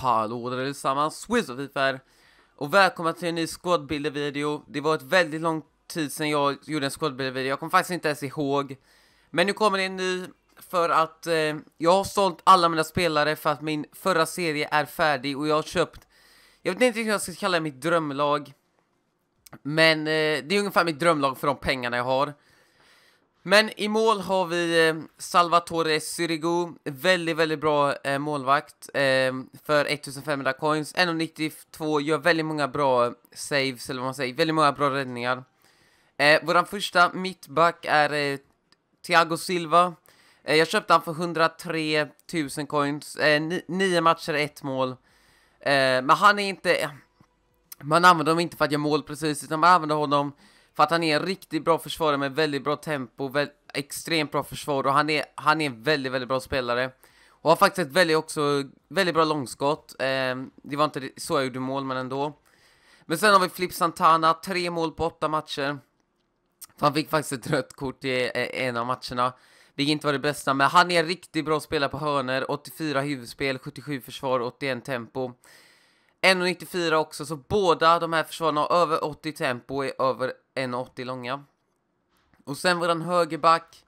Hallå där allesammans, Swiss och Fifa Och välkomna till en ny squadbuilder-video. Det var ett väldigt lång tid sedan jag gjorde en squadbuilder-video, jag kommer faktiskt inte ens ihåg. Men nu kommer det en ny, för att eh, jag har sålt alla mina spelare för att min förra serie är färdig och jag har köpt, jag vet inte hur jag ska kalla det mitt drömlag. Men eh, det är ungefär mitt drömlag för de pengarna jag har. Men i mål har vi eh, Salvatore Sirigu, väldigt, väldigt bra eh, målvakt eh, för 1500 coins. 1,92, gör väldigt många bra saves, eller vad man säger, väldigt många bra räddningar. Eh, våran första mittback är eh, Thiago Silva. Eh, jag köpte han för 103 000 coins, eh, ni nio matcher, ett mål. men han är inte... Man använder honom inte för att göra mål precis, utan man använder honom för att han är en riktigt bra försvarare med väldigt bra tempo, väl, extremt bra försvar och han är, han är en väldigt, väldigt bra spelare. Och har faktiskt ett väldigt, också, väldigt bra långskott. Eh, det var inte så jag gjorde mål, men ändå. Men sen har vi Flip Santana, tre mål på åtta matcher. Han fick faktiskt ett rött kort i eh, en av matcherna, vilket inte var det bästa, men han är en riktigt bra spelare på hörner, 84 huvudspel, 77 försvar, 81 tempo. 1,94 också, så båda de här försvararna har över 80 tempo och är över 1,80 långa. Och sen våran högerback,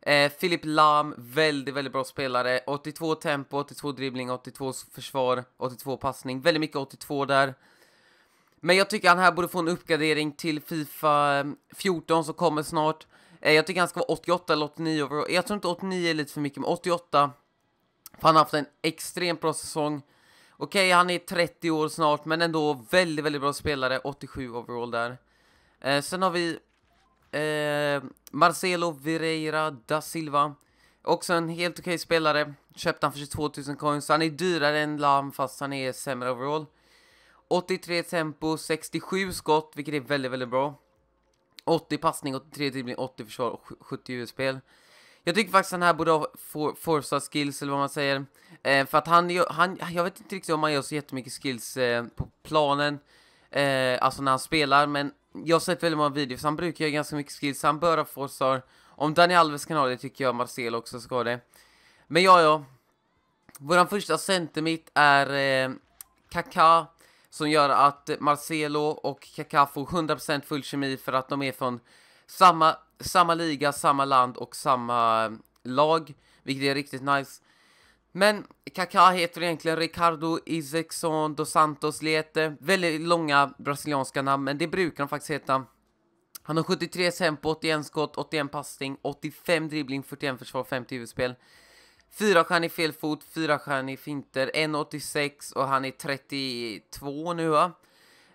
eh, Filip Lam, väldigt, väldigt bra spelare. 82 tempo, 82 dribbling, 82 försvar, 82 passning. Väldigt mycket 82 där. Men jag tycker han här borde få en uppgradering till Fifa 14 eh, som kommer snart. Eh, jag tycker han ska vara 88 eller 89 overall. Jag tror inte 89 är lite för mycket, men 88. För han har haft en extremt bra säsong. Okej, okay, han är 30 år snart, men ändå väldigt, väldigt bra spelare. 87 overall där. Eh, sen har vi eh, Marcelo Vireira da Silva. Också en helt okej okay spelare. Köpte han för 22 000 coins. Han är dyrare än Lam, fast han är sämre overall. 83 tempo, 67 skott, vilket är väldigt, väldigt bra. 80 passning, 83 dribbling, 80 försvar och 70 huvudspel. spel jag tycker faktiskt han här borde ha for, forsa skills eller vad man säger. Eh, för att han, han, jag vet inte riktigt om han gör så jättemycket skills eh, på planen. Eh, alltså när han spelar, men jag har sett väldigt många videos, han brukar göra ganska mycket skills, han bör ha forsar. Om Daniel Alves kan ha det tycker jag Marcel också ska ha det. Men ja, ja. Vår första centermitt är eh, Kaká som gör att Marcelo och Kaká får 100% full kemi för att de är från samma, samma liga, samma land och samma lag, vilket är riktigt nice. Men Kaká heter egentligen Ricardo Isaksson dos Santos Lete. Väldigt långa brasilianska namn, men det brukar han faktiskt heta. Han har 73 tempo, 81 skott, 81 passning, 85 dribbling, 41 försvar, 50 huvudspel. Fyra fel Fyrastjärnig felfot, fyrastjärnig finter, 1,86 och han är 32 nu va?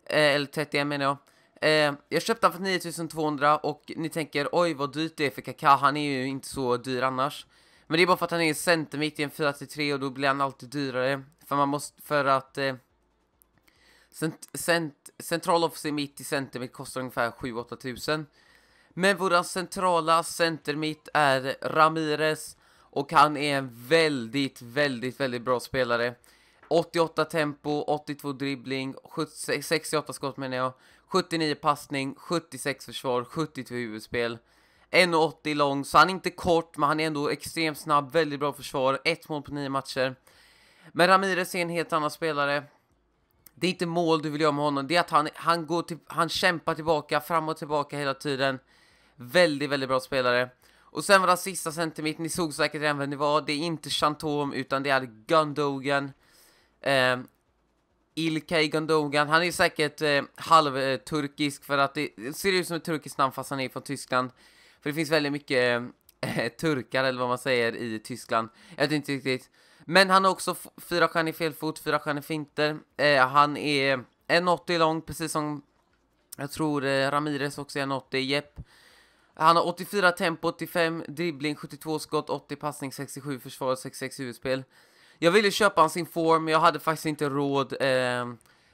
Eh, eller 31 menar jag. Eh, jag köpte han för 9200 och ni tänker oj vad dyrt det är för Kaká, han är ju inte så dyr annars. Men det är bara för att han är centermitt i en 4-3 och då blir han alltid dyrare. För man måste, för att eh, cent, cent, central office mitt i centermitt kostar ungefär 7-8 tusen. Men våra centrala centermitt är Ramirez och han är en väldigt, väldigt, väldigt bra spelare. 88 tempo, 82 dribbling, 68 skott menar jag, 79 passning, 76 försvar, 72 huvudspel. 1,80 lång, så han är inte kort, men han är ändå extremt snabb, väldigt bra försvar, ett mål på nio matcher. Men Ramirez är en helt annan spelare. Det är inte mål du vill göra med honom, det är att han, han, går till, han kämpar tillbaka, fram och tillbaka hela tiden. Väldigt, väldigt bra spelare. Och sen var det sista centermitt, ni såg säkert redan vem det var. Det är inte Chantom utan det är Gundogan. Eh, Ilkay Gundogan, han är säkert eh, halvturkisk för att det ser ut som ett turkiskt namn fast han är från Tyskland. För det finns väldigt mycket eh, turkar eller vad man säger i Tyskland. Jag vet inte riktigt. Men han har också fyra stjärnor i fel fot, fyra stjärnor i finter. Eh, han är 1,80 lång, precis som jag tror eh, Ramirez också är 1,80. Jepp. Han har 84 tempo, 85 dribbling, 72 skott, 80 passning, 67 försvar, 66 huvudspel. Jag ville köpa hans inform, men jag hade faktiskt inte råd. Eh,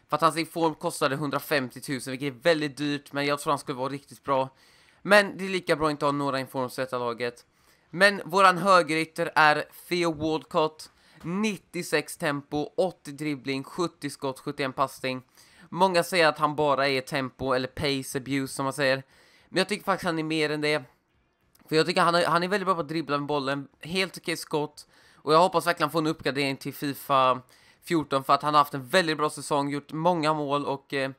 för att hans inform kostade 150 000, vilket är väldigt dyrt. Men jag tror han skulle vara riktigt bra. Men det är lika bra att inte ha några informs i detta laget. Men våran högerytter är Theo Walcott. 96 tempo, 80 dribbling, 70 skott, 71 passning. Många säger att han bara är tempo eller pace abuse som man säger. Men jag tycker faktiskt han är mer än det. För jag tycker han är, han är väldigt bra på att dribbla med bollen, helt okej skott. Och jag hoppas verkligen få en uppgradering till Fifa 14 för att han har haft en väldigt bra säsong, gjort många mål och eh,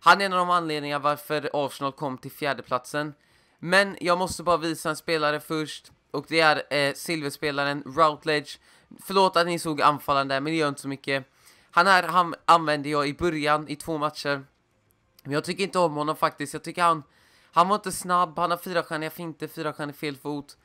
han är en av de anledningarna varför Arsenal kom till fjärdeplatsen. Men jag måste bara visa en spelare först och det är eh, silverspelaren Routledge. Förlåt att ni såg anfallaren där, men det gör inte så mycket. Han här han använde jag i början i två matcher. Men jag tycker inte om honom faktiskt. Jag tycker han, han var inte snabb, han har fyrastjärniga finter, fyrastjärnig fel fot.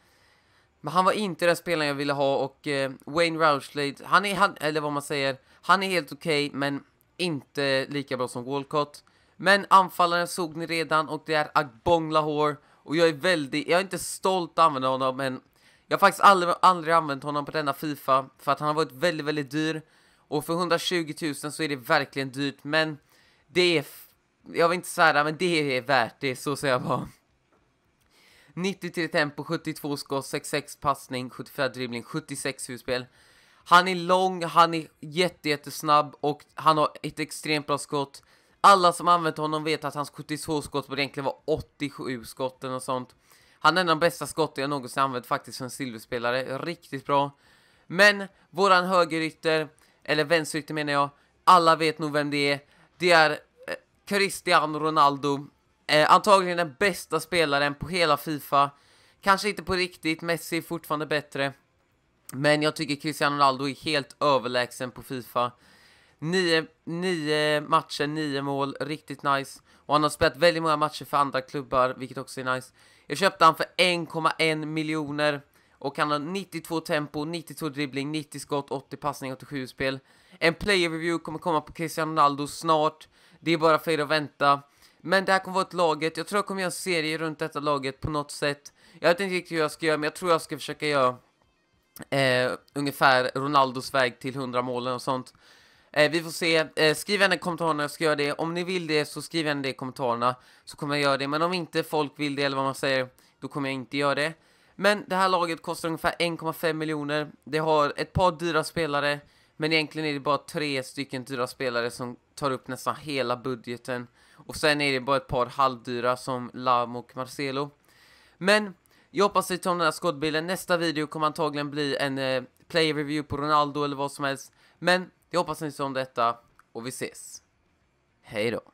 Men han var inte den spelaren jag ville ha och eh, Wayne Roushlade, han är, han, eller vad man säger, han är helt okej okay, men inte lika bra som Walcott. Men anfallaren såg ni redan och det är Agbong Lahore och jag är väldigt, jag är inte stolt att använda honom men jag har faktiskt aldrig, aldrig använt honom på denna Fifa för att han har varit väldigt, väldigt dyr och för 120 000 så är det verkligen dyrt men det är, jag vill inte svära men det är värt det, så säger jag bara. 93 tempo, 72 skott, 66 passning, 74 dribbling, 76 utspel. Han är lång, han är jätte, jättesnabb och han har ett extremt bra skott. Alla som använt honom vet att hans 72 skott borde egentligen vara 87 skott eller något sånt. Han är en av de bästa skotten jag någonsin använt faktiskt som silverspelare. Riktigt bra. Men våran högerytter, eller vänsterytter menar jag, alla vet nog vem det är. Det är eh, Cristiano Ronaldo Eh, antagligen den bästa spelaren på hela Fifa. Kanske inte på riktigt, Messi är fortfarande bättre. Men jag tycker Cristiano Ronaldo är helt överlägsen på Fifa. Nio, nio matcher, nio mål, riktigt nice. Och han har spelat väldigt många matcher för andra klubbar, vilket också är nice. Jag köpte han för 1,1 miljoner. Och han har 92 tempo, 92 dribbling, 90 skott, 80 passning, 87 spel. En player review kommer komma på Cristiano Ronaldo snart. Det är bara för er att vänta. Men det här kommer vara ett laget. Jag tror jag kommer göra en serie runt detta laget på något sätt. Jag vet inte riktigt hur jag ska göra, men jag tror jag ska försöka göra eh, ungefär Ronaldos väg till 100 målen och sånt. Eh, vi får se. Eh, skriv gärna i kommentarerna jag ska göra det. Om ni vill det så skriv gärna det i kommentarerna så kommer jag göra det. Men om inte folk vill det eller vad man säger, då kommer jag inte göra det. Men det här laget kostar ungefär 1,5 miljoner. Det har ett par dyra spelare. Men egentligen är det bara tre stycken dyra spelare som tar upp nästan hela budgeten. Och sen är det bara ett par halvdyra som Lam och Marcelo. Men jag hoppas ni tar den här skådbilden. Nästa video kommer antagligen bli en eh, player review på Ronaldo eller vad som helst. Men jag hoppas ni tar om detta och vi ses. Hej då.